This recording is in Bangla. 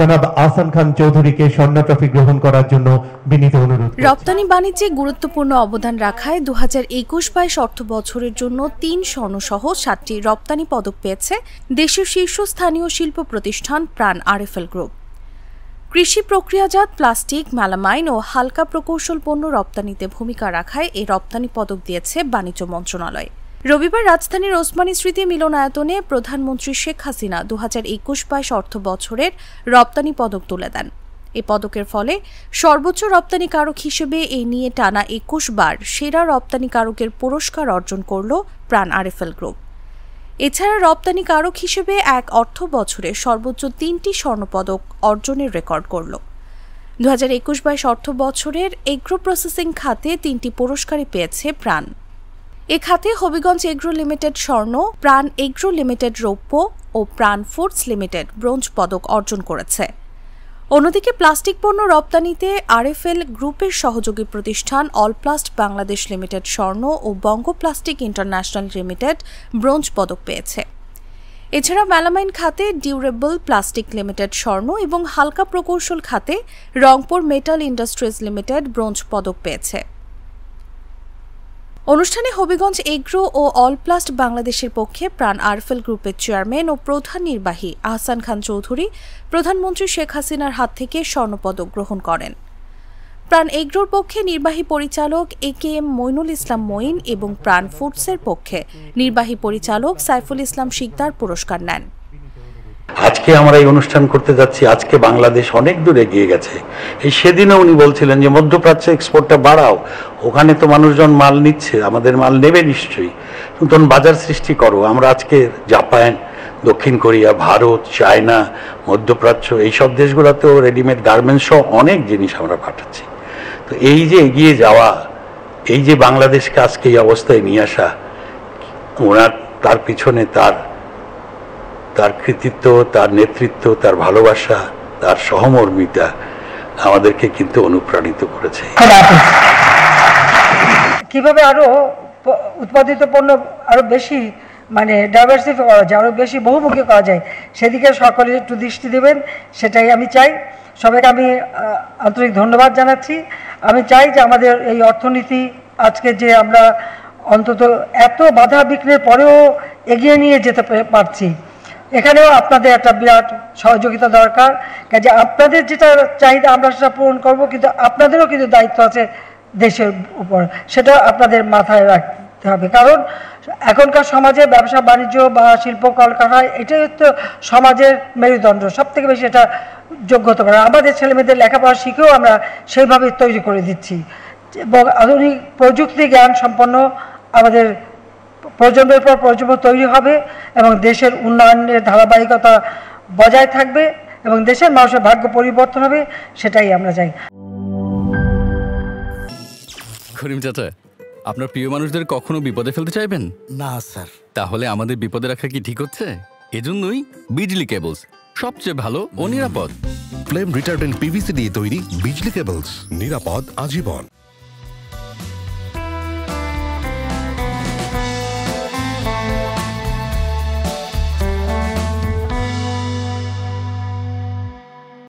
রপ্তানি বাণিজ্যে গুরুত্বপূর্ণ অবদান রাখায় দু হাজার একুশ বাইশ অর্থ বছরের জন্য তিন স্বর্ণসহ সাতটি রপ্তানি পদক পেয়েছে দেশের শীর্ষস্থানীয় শিল্প প্রতিষ্ঠান প্রাণ আরএফএল গ্রুপ কৃষি প্রক্রিয়াজাত প্লাস্টিক মেলামাইন ও হালকা প্রকৌশল পণ্য রপ্তানিতে ভূমিকা রাখায় এই রপ্তানি পদক দিয়েছে বাণিজ্য মন্ত্রণালয় রবিবার রাজধানীর ওসমানী স্মৃতি মিলনায়তনে প্রধানমন্ত্রী শেখ হাসিনা দু হাজার একুশ বাইশ অর্থ বছরের রপ্তানি পদক তুলে দেন এ পদকের ফলে সর্বোচ্চ রপ্তানিকারক হিসেবে এ নিয়ে টানা একুশ বার সেরা রপ্তানিকারকের পুরস্কার অর্জন করল প্রাণ আরএফএল গ্রুপ এছাড়া রপ্তানিকারক হিসেবে এক অর্থ বছরে সর্বোচ্চ তিনটি স্বর্ণপদক অর্জনের রেকর্ড করল দু হাজার একুশ বাইশ অর্থ বছরের এগ্রো প্রসেসিং খাতে তিনটি পুরস্কারই পেয়েছে প্রাণ এ খাতে হবিগঞ্জ এগ্রো লিমিটেড স্বর্ণ প্রাণ এগ্রো লিমিটেড রৌপ্য ও প্রাণ ফুডস লিমিটেড ব্রোঞ্জ পদক অর্জন করেছে অন্যদিকে প্লাস্টিক পণ্য রপ্তানিতে আরএফএল গ্রুপের সহযোগী প্রতিষ্ঠান অলপ্লাস্ট বাংলাদেশ লিমিটেড স্বর্ণ ও Banga plastic international limited bronze পদক পেয়েছে এছাড়া মেলামাইন খাতে ডিউরেবল প্লাস্টিক লিমিটেড স্বর্ণ এবং হালকা প্রকৌশল খাতে Rangpur metal industries limited bronze পদক পেয়েছে অনুষ্ঠানে হবিগঞ্জ এগ্রো ও অলপ্লাস্ট বাংলাদেশের পক্ষে প্রাণ আরফেল গ্রুপের চেয়ারম্যান ও প্রধান নির্বাহী আহসান খান চৌধুরী প্রধানমন্ত্রী শেখ হাসিনার হাত থেকে স্বর্ণপদক গ্রহণ করেন প্রাণ এগ্রোর পক্ষে নির্বাহী পরিচালক A K M Mainul Islam Moin এবং প্রাণ ফুডসের পক্ষে নির্বাহী পরিচালক সাইফুল ইসলাম শিকদার পুরস্কার নেন আজকে আমরা এই অনুষ্ঠান করতে যাচ্ছি আজকে বাংলাদেশ অনেক দূর এগিয়ে গেছে এই সেদিনও উনি বলছিলেন যে মধ্যপ্রাচ্যে এক্সপোর্টটা বাড়াও ওখানে তো মানুষজন মাল নিচ্ছে আমাদের মাল নেবে নিশ্চয়ই নতুন বাজার সৃষ্টি করো আমরা আজকে জাপান দক্ষিণ কোরিয়া ভারত চায়না মধ্যপ্রাচ্য এইসব দেশগুলোতেও রেডিমেড গার্মেন্টস সহ অনেক জিনিস আমরা পাঠাচ্ছি তো এই যে এগিয়ে যাওয়া এই যে বাংলাদেশকে আজকে এই অবস্থায় নিয়ে আসা ওনার তার পিছনে তার তার কৃতিত্ব তার নেতৃত্ব তার ভালোবাসা তার সহমর্মিতা আমাদেরকে কিন্তু অনুপ্রাণিত করেছে কিভাবে আরো উৎপাদিত পণ্য আরো বেশি মানে ডাইভার্সিফাই করা যায় আরও বেশি বহুমুখী করা যায় সেদিকে সকলে একটু দৃষ্টি দেবেন সেটাই আমি চাই সবাইকে আমি আন্তরিক ধন্যবাদ জানাচ্ছি আমি চাই যে আমাদের এই অর্থনীতি আজকে যে আমরা অন্তত এত বাধা বিঘ্নের পরেও এগিয়ে নিয়ে যেতে পারছি এখানেও আপনাদের একটা বিরাট সহযোগিতা দরকার কাজে আপনাদের যেটা চাহিদা আমরা সেটা পূরণ করব কিন্তু আপনাদেরও কিন্তু দায়িত্ব আছে দেশের উপর সেটা আপনাদের মাথায় রাখতে হবে কারণ এখনকার সমাজে ব্যবসা বাণিজ্য বা শিল্প কলকারখানা এটাই তো সমাজের মেরুদণ্ড সব থেকে বেশি এটা যোগ্যতা করে আমাদের ছেলেমেয়েদের লেখাপড়া শিখেও আমরা সেইভাবে তৈরি করে দিচ্ছি এবং আধুনিক প্রযুক্তি জ্ঞান সম্পন্ন আমাদের প্রজন্মের পর প্রজন্ম তৈরি হবে এবং দেশের উন্নয়নের ধারাবাহিকতা বজায় থাকবে এবং দেশের মানুষের ভাগ্য পরিবর্তন হবে সেটাই আমরা চাই করিম চাচা আপনার প্রিয় মানুষদের কখনো বিপদে ফেলতে চাইবেন না স্যার তাহলে আমাদের বিপদে রাখা কি ঠিক হচ্ছে এজন্যই বিজলি কেবলস সবচেয়ে ভালো ও নিরাপদ ফ্লেম রিটার্ডেন্ট পিভিসি দিয়ে তৈরি বিজলি কেবলস নিরাপদ আজীবন